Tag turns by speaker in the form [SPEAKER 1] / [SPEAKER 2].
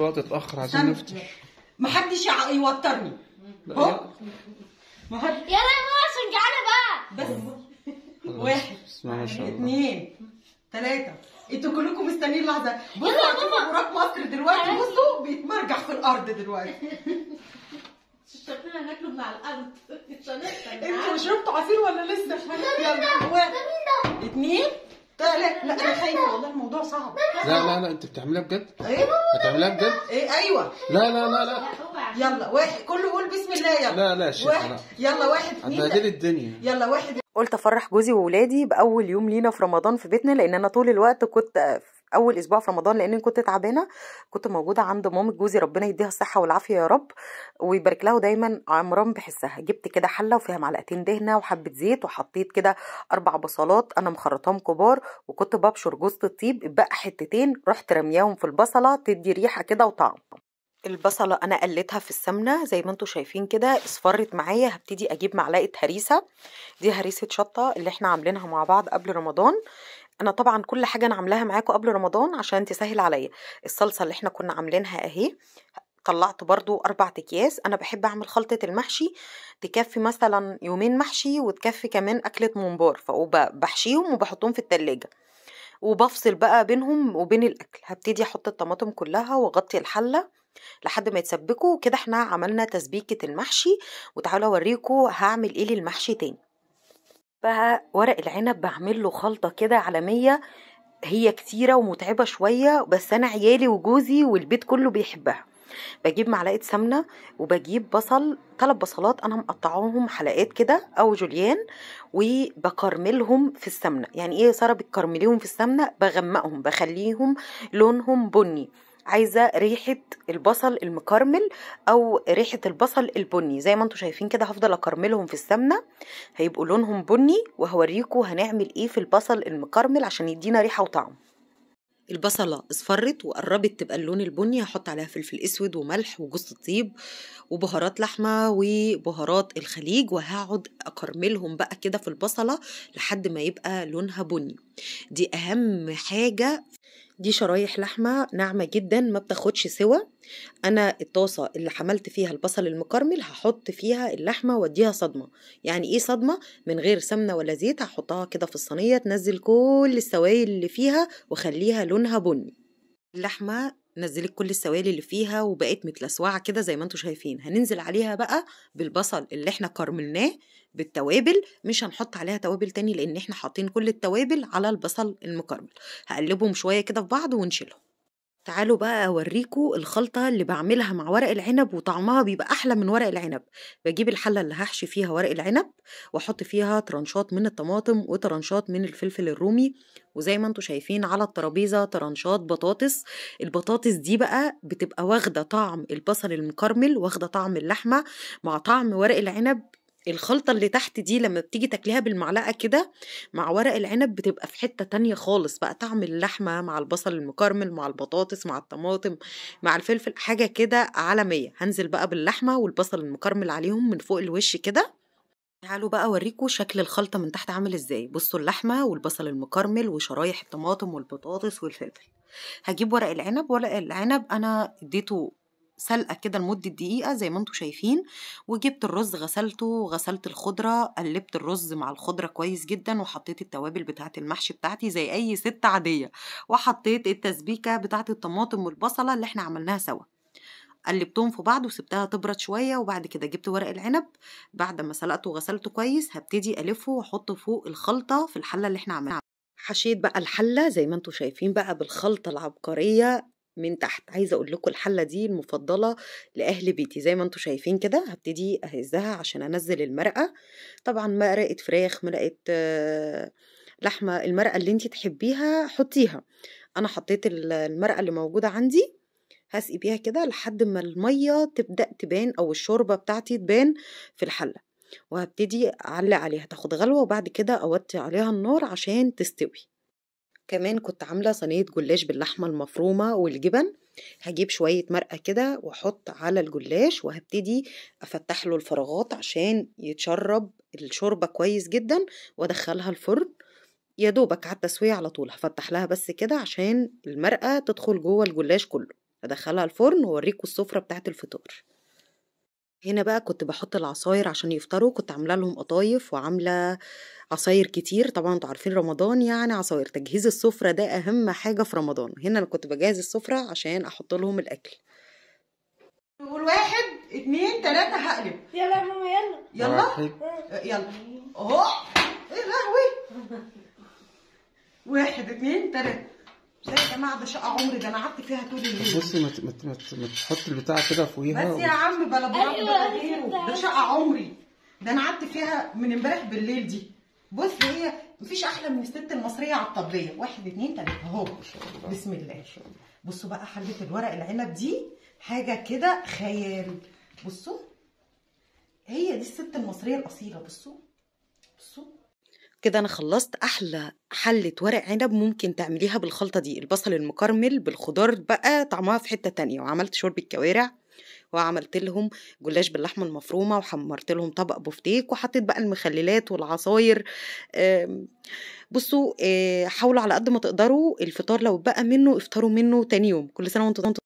[SPEAKER 1] الوقت اتأخر عشان ما محدش يوترني ما حد يلا يا ماما جعانه بقى بس واحد اثنين ثلاثة انتوا كلكم مستنيين لحظة بصوا يا ماما وراك مصر دلوقتي بصوا بيتمرجح في الأرض دلوقتي شكلنا هناكله من على الأرض مش هنفطر انتوا شربتوا عصير ولا لسه؟ ده مين ده؟ لا لا لا انا خايفه والله الموضوع صعب لا لا لا انت بتعملها بجد؟ ايوه بتعملها بجد؟ ايه ايوه لا لا لا لا يلا واحد كله قول بسم الله يلا لا لا شيخ واحد يلا واحد اتنين هتبهدلي الدنيا يلا واحد قلت افرح جوزي واولادي باول يوم لينا في رمضان في بيتنا لان انا طول الوقت كنت اول اسبوع في رمضان لان كنت تعبانه كنت موجوده عند مامي جوزي ربنا يديها الصحه والعافيه يا رب ويبارك لها ودايما عمران بحسها جبت كده حله وفيها معلقتين دهنه وحبه زيت وحطيت كده اربع بصلات انا مخرطاهم كبار وكنت ببشر جوزة الطيب بقى حتتين رحت رمياهم في البصله تدي ريحه كده وطعم البصلة أنا قلتها في السمنة زي ما انتوا شايفين كده اصفرت معايا هبتدي أجيب معلقة هريسة دي هريسة شطة اللي احنا عاملينها مع بعض قبل رمضان انا طبعا كل حاجه انا عاملاها معاكم قبل رمضان عشان تسهل عليا الصلصه اللي احنا كنا عاملينها اهي طلعت برضو أربع أكياس أنا بحب أعمل خلطة المحشي تكفي مثلا يومين محشي وتكفي كمان أكلة ممبار فبحشيهم وبحطهم في التلاجة وبفصل بقى بينهم وبين الأكل هبتدي أحط الطماطم كلها وأغطي الحلة لحد ما يتسبكوا كده احنا عملنا تسبيكة المحشي وتعالوا أوريكم هعمل ايه للمحشي تاني بقى ورق العنب بعمل له خلطه كده عالميه هي كتيره ومتعبه شويه بس انا عيالي وجوزي والبيت كله بيحبها بجيب معلقه سمنه وبجيب بصل ثلاث بصلات انا مقطعاهم حلقات كده او جوليان وبكرملهم في السمنه يعني ايه يا ساره بتكرمليهم في السمنه بغمقهم بخليهم لونهم بني عايزه ريحه البصل المكرمل او ريحه البصل البني زي ما انتم شايفين كده هفضل اكرملهم في السمنه هيبقوا لونهم بني وهوريكم هنعمل ايه في البصل المكرمل عشان يدينا ريحه وطعم البصلة اصفرت وقربت تبقى اللون البني هحط عليها فلفل اسود وملح وجوز الطيب وبهارات لحمة وبهارات الخليج وهقعد اكرملهم بقى كده في البصلة لحد ما يبقى لونها بني دي اهم حاجة دي شرايح لحمة ناعمة جدا ما بتاخدش سوى أنا الطاسة اللي حملت فيها البصل المكرمل هحط فيها اللحمة واديها صدمة يعني إيه صدمة؟ من غير سمنة ولا زيت هحطها كده في الصينية تنزل كل السوائل اللي فيها وخليها لونها بني اللحمة نزلت كل السوائل اللي فيها وبقت متلسوعه كده زي ما انتم شايفين هننزل عليها بقى بالبصل اللي احنا كرملناه بالتوابل مش هنحط عليها توابل تاني لان احنا حاطين كل التوابل على البصل المكرمل هقلبهم شويه كده في بعض ونشيلهم تعالوا بقى اوريكم الخلطه اللي بعملها مع ورق العنب وطعمها بيبقى احلى من ورق العنب بجيب الحله اللي هحشي فيها ورق العنب واحط فيها ترنشات من الطماطم وترنشات من الفلفل الرومي وزي ما انتم شايفين على الترابيزه ترنشات بطاطس البطاطس دي بقى بتبقى واخده طعم البصل المكرمل واخده طعم اللحمه مع طعم ورق العنب الخلطة اللي تحت دي لما بتيجي تاكليها بالمعلقة كده مع ورق العنب بتبقى في حتة تانية خالص بقى طعم اللحمة مع البصل المكرمل مع البطاطس مع الطماطم مع الفلفل حاجة كده عالمية هنزل بقى باللحمة والبصل المكرمل عليهم من فوق الوش كده تعالوا بقى اوريكم شكل الخلطة من تحت عامل ازاي بصوا اللحمة والبصل المكرمل وشرايح الطماطم والبطاطس والفلفل هجيب ورق العنب ورق العنب انا اديته سلقه كده لمده دقيقه زي ما انتم شايفين وجبت الرز غسلته وغسلت الخضره قلبت الرز مع الخضره كويس جدا وحطيت التوابل بتاعه المحشي بتاعتي زي اي ست عاديه وحطيت التسبيكه بتاعه الطماطم والبصله اللي احنا عملناها سوا قلبتهم في بعض وسبتها تبرد شويه وبعد كده جبت ورق العنب بعد ما سلقته وغسلته كويس هبتدي الفه واحطه فوق الخلطه في الحله اللي احنا عملناها حشيت بقى الحله زي ما انتم شايفين بقى بالخلطه العبقريه من تحت عايزه اقول لكم الحله دي المفضله لاهل بيتي زي ما انتم شايفين كده هبتدي اهزها عشان انزل المرقه طبعا مرقه فراخ مرقه لحمه المرقه اللي انت تحبيها حطيها انا حطيت المرقه اللي موجوده عندي هسقي بيها كده لحد ما الميه تبدا تبان او الشوربه بتاعتي تبان في الحله وهبتدي اعلق عليها تاخد غلوه وبعد كده اوطي عليها النار عشان تستوي كمان كنت عاملة صينية جلاش باللحمة المفرومة والجبن هجيب شوية مرقة كده وأحط على الجلاش وهبتدي أفتح له الفراغات عشان يتشرب الشوربة كويس جدا وأدخلها الفرن يا دوبك على التسوية على طول هفتح لها بس كده عشان المرقة تدخل جوه الجلاش كله أدخلها الفرن وأوريكم السفرة بتاعة الفطار هنا بقى كنت بحط العصاير عشان يفطروا، كنت عاملة لهم قطايف وعاملة عصاير كتير، طبعًا انتوا عارفين رمضان يعني عصاير، تجهيز السفرة ده أهم حاجة في رمضان، هنا أنا كنت بجهز السفرة عشان أحط لهم الأكل. نقول واحد اتنين تلاتة هقلب. يلا يا ماما يلا. يلا؟ آه، يلا. أهو. إيه لهوي. واحد اتنين تلاتة. يا جماعه ده شقه عمري ده انا قعدت فيها طول الليل بصي ما ما مت تحط البتاع كده فوقيها بس يا عم بلا برام أيوة، بلا غيره أيوة، ده شقه أيوة. عمري ده انا قعدت فيها من امبارح بالليل دي بصي هي مفيش احلى من الست المصريه على الطبليه واحد اثنين ثلاثه اهو بسم الله بصوا بقى حله الورق العنب دي حاجه كده خيال بصوا هي دي الست المصريه الاصيله بصوا بصوا كده انا خلصت احلى حله ورق عنب ممكن تعمليها بالخلطه دي البصل المكرمل بالخضار بقى طعمها في حته تانية وعملت شوربه كوارع وعملت لهم جلاش باللحمه المفرومه وحمرت لهم طبق بفتيك وحطيت بقى المخللات والعصاير بصوا آه، حاولوا على قد ما تقدروا الفطار لو بقى منه افطروا منه تاني يوم كل سنه وانتم